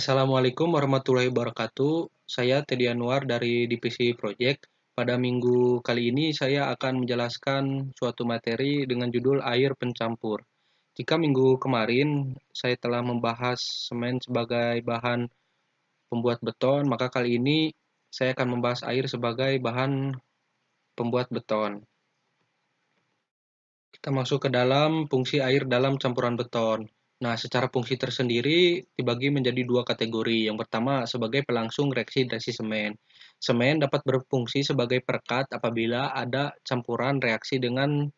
Assalamualaikum warahmatullahi wabarakatuh. Saya Teddy Anwar dari DPC Project. Pada minggu kali ini saya akan menjelaskan suatu materi dengan judul air pencampur. Jika minggu kemarin saya telah membahas semen sebagai bahan pembuat beton, maka kali ini saya akan membahas air sebagai bahan pembuat beton. Kita masuk ke dalam fungsi air dalam campuran beton. Nah, secara fungsi tersendiri dibagi menjadi dua kategori. Yang pertama sebagai pelangsung reaksi dasi semen. Semen dapat berfungsi sebagai perekat apabila ada campuran reaksi dengan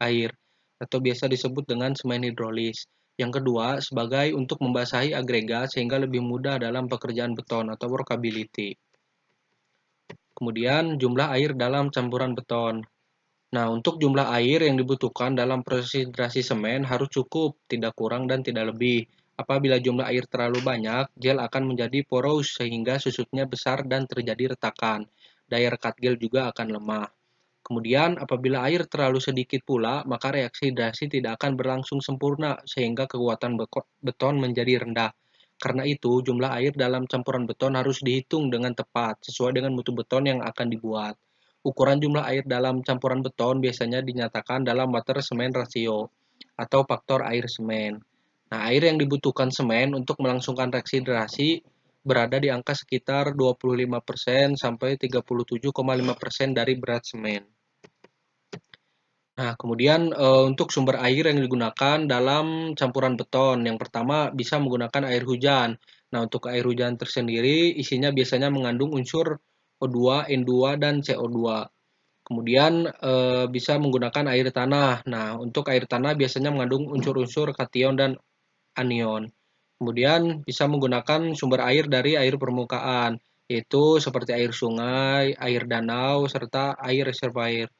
air atau biasa disebut dengan semen hidrolis. Yang kedua, sebagai untuk membasahi agregat sehingga lebih mudah dalam pekerjaan beton atau workability. Kemudian, jumlah air dalam campuran beton. Nah, untuk jumlah air yang dibutuhkan dalam proses hidrasi semen harus cukup, tidak kurang dan tidak lebih. Apabila jumlah air terlalu banyak, gel akan menjadi poros sehingga susutnya besar dan terjadi retakan. Daya rekat gel juga akan lemah. Kemudian, apabila air terlalu sedikit pula, maka reaksi hidrasi tidak akan berlangsung sempurna sehingga kekuatan beton menjadi rendah. Karena itu, jumlah air dalam campuran beton harus dihitung dengan tepat sesuai dengan mutu beton yang akan dibuat. Ukuran jumlah air dalam campuran beton biasanya dinyatakan dalam water-semen rasio atau faktor air-semen. Nah, air yang dibutuhkan semen untuk melangsungkan reaksi derasi berada di angka sekitar 25% sampai 37,5% dari berat semen. Nah, kemudian e, untuk sumber air yang digunakan dalam campuran beton, yang pertama bisa menggunakan air hujan. Nah, untuk air hujan tersendiri isinya biasanya mengandung unsur O2, N2, dan CO2. Kemudian e, bisa menggunakan air tanah. Nah, untuk air tanah biasanya mengandung unsur-unsur kation dan anion. Kemudian bisa menggunakan sumber air dari air permukaan, yaitu seperti air sungai, air danau, serta air reservoir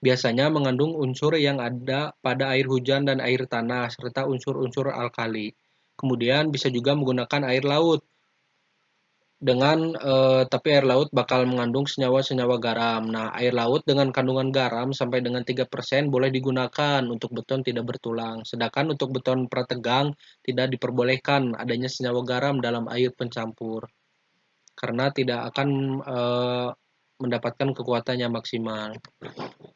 biasanya mengandung unsur yang ada pada air hujan dan air tanah, serta unsur-unsur alkali. Kemudian bisa juga menggunakan air laut, dengan eh, tapi air laut bakal mengandung senyawa-senyawa garam. Nah, air laut dengan kandungan garam sampai dengan 3% boleh digunakan untuk beton tidak bertulang. Sedangkan untuk beton prategang tidak diperbolehkan adanya senyawa garam dalam air pencampur karena tidak akan eh, mendapatkan kekuatan yang maksimal.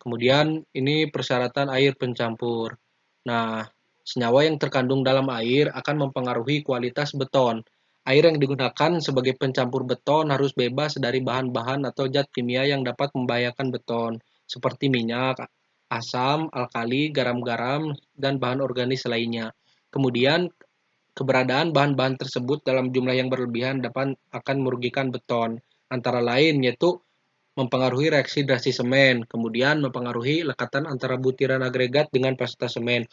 Kemudian ini persyaratan air pencampur. Nah, senyawa yang terkandung dalam air akan mempengaruhi kualitas beton Air yang digunakan sebagai pencampur beton harus bebas dari bahan-bahan atau zat kimia yang dapat membahayakan beton, seperti minyak, asam, alkali, garam-garam, dan bahan organis lainnya. Kemudian, keberadaan bahan-bahan tersebut dalam jumlah yang berlebihan dapat akan merugikan beton, antara lain yaitu mempengaruhi reaksi drasi semen, kemudian mempengaruhi lekatan antara butiran agregat dengan pasta semen.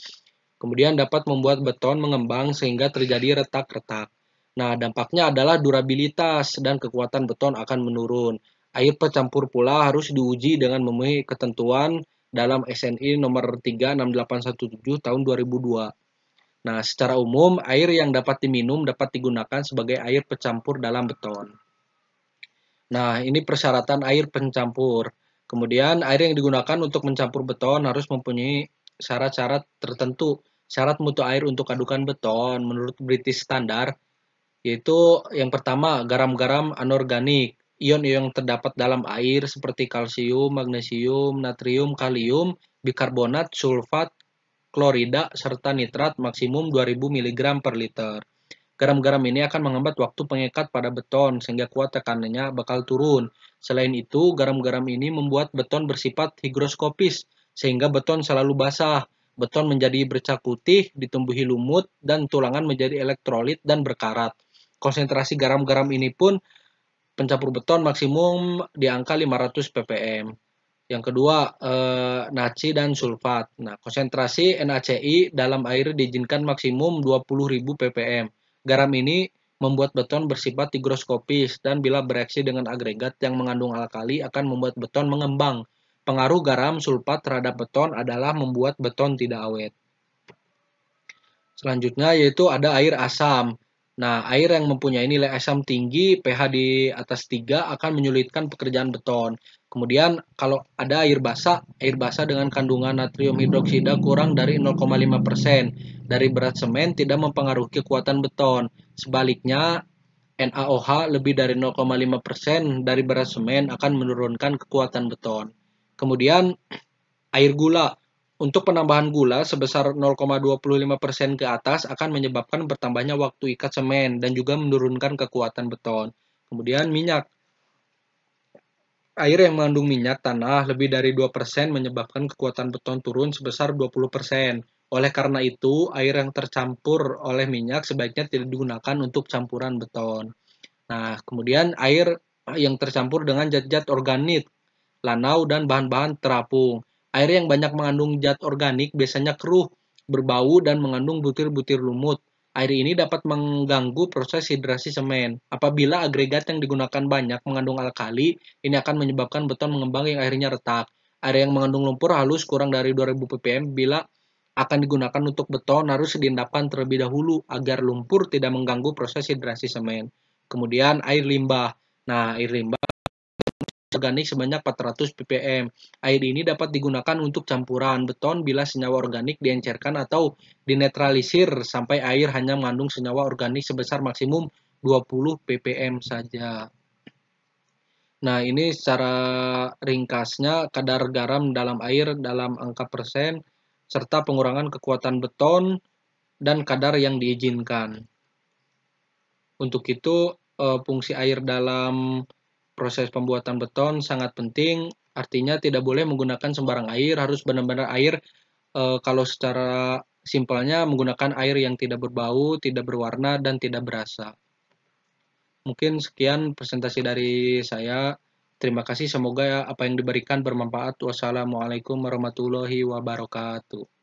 Kemudian dapat membuat beton mengembang sehingga terjadi retak-retak. Nah, dampaknya adalah durabilitas dan kekuatan beton akan menurun. Air pecampur pula harus diuji dengan memenuhi ketentuan dalam SNI nomor 36817 tahun 2002. Nah, secara umum, air yang dapat diminum dapat digunakan sebagai air pecampur dalam beton. Nah, ini persyaratan air pencampur. Kemudian, air yang digunakan untuk mencampur beton harus mempunyai syarat-syarat tertentu. Syarat mutu air untuk adukan beton menurut British Standard yaitu yang pertama garam-garam anorganik ion-ion yang terdapat dalam air seperti kalsium, magnesium, natrium, kalium, bikarbonat, sulfat, klorida, serta nitrat maksimum 2000 mg per liter. Garam-garam ini akan menghambat waktu pengikat pada beton sehingga kuat tekanannya bakal turun. Selain itu, garam-garam ini membuat beton bersifat higroskopis sehingga beton selalu basah. Beton menjadi bercak putih, ditumbuhi lumut, dan tulangan menjadi elektrolit dan berkarat konsentrasi garam-garam ini pun pencampur beton maksimum di angka 500 ppm. Yang kedua, eh, NaCi dan sulfat. Nah, konsentrasi NaCi dalam air diizinkan maksimum 20.000 ppm. Garam ini membuat beton bersifat higroskopis dan bila bereaksi dengan agregat yang mengandung alkali akan membuat beton mengembang. Pengaruh garam sulfat terhadap beton adalah membuat beton tidak awet. Selanjutnya yaitu ada air asam. Nah, air yang mempunyai nilai asam tinggi pH di atas 3 akan menyulitkan pekerjaan beton. Kemudian kalau ada air basah, air basah dengan kandungan natrium hidroksida kurang dari 0,5% dari berat semen tidak mempengaruhi kekuatan beton. Sebaliknya, NaOH lebih dari 0,5% dari berat semen akan menurunkan kekuatan beton. Kemudian air gula untuk penambahan gula sebesar 0,25% ke atas akan menyebabkan bertambahnya waktu ikat semen dan juga menurunkan kekuatan beton. Kemudian minyak. Air yang mengandung minyak tanah lebih dari 2% menyebabkan kekuatan beton turun sebesar 20%. Oleh karena itu, air yang tercampur oleh minyak sebaiknya tidak digunakan untuk campuran beton. Nah, kemudian air yang tercampur dengan zat-zat organik, lanau, dan bahan-bahan terapung. Air yang banyak mengandung zat organik biasanya keruh, berbau, dan mengandung butir-butir lumut. Air ini dapat mengganggu proses hidrasi semen. Apabila agregat yang digunakan banyak mengandung alkali, ini akan menyebabkan beton mengembang yang akhirnya retak. Air yang mengandung lumpur halus kurang dari 2000 ppm bila akan digunakan untuk beton harus diendapkan terlebih dahulu agar lumpur tidak mengganggu proses hidrasi semen. Kemudian air limbah. Nah, air limbah organik sebanyak 400 ppm. Air ini dapat digunakan untuk campuran beton bila senyawa organik diencerkan atau dinetralisir sampai air hanya mengandung senyawa organik sebesar maksimum 20 ppm saja. Nah, ini secara ringkasnya kadar garam dalam air dalam angka persen serta pengurangan kekuatan beton dan kadar yang diizinkan. Untuk itu, eh, fungsi air dalam Proses pembuatan beton sangat penting, artinya tidak boleh menggunakan sembarang air, harus benar-benar air e, kalau secara simpelnya menggunakan air yang tidak berbau, tidak berwarna, dan tidak berasa. Mungkin sekian presentasi dari saya. Terima kasih, semoga apa yang diberikan bermanfaat. Wassalamualaikum warahmatullahi wabarakatuh.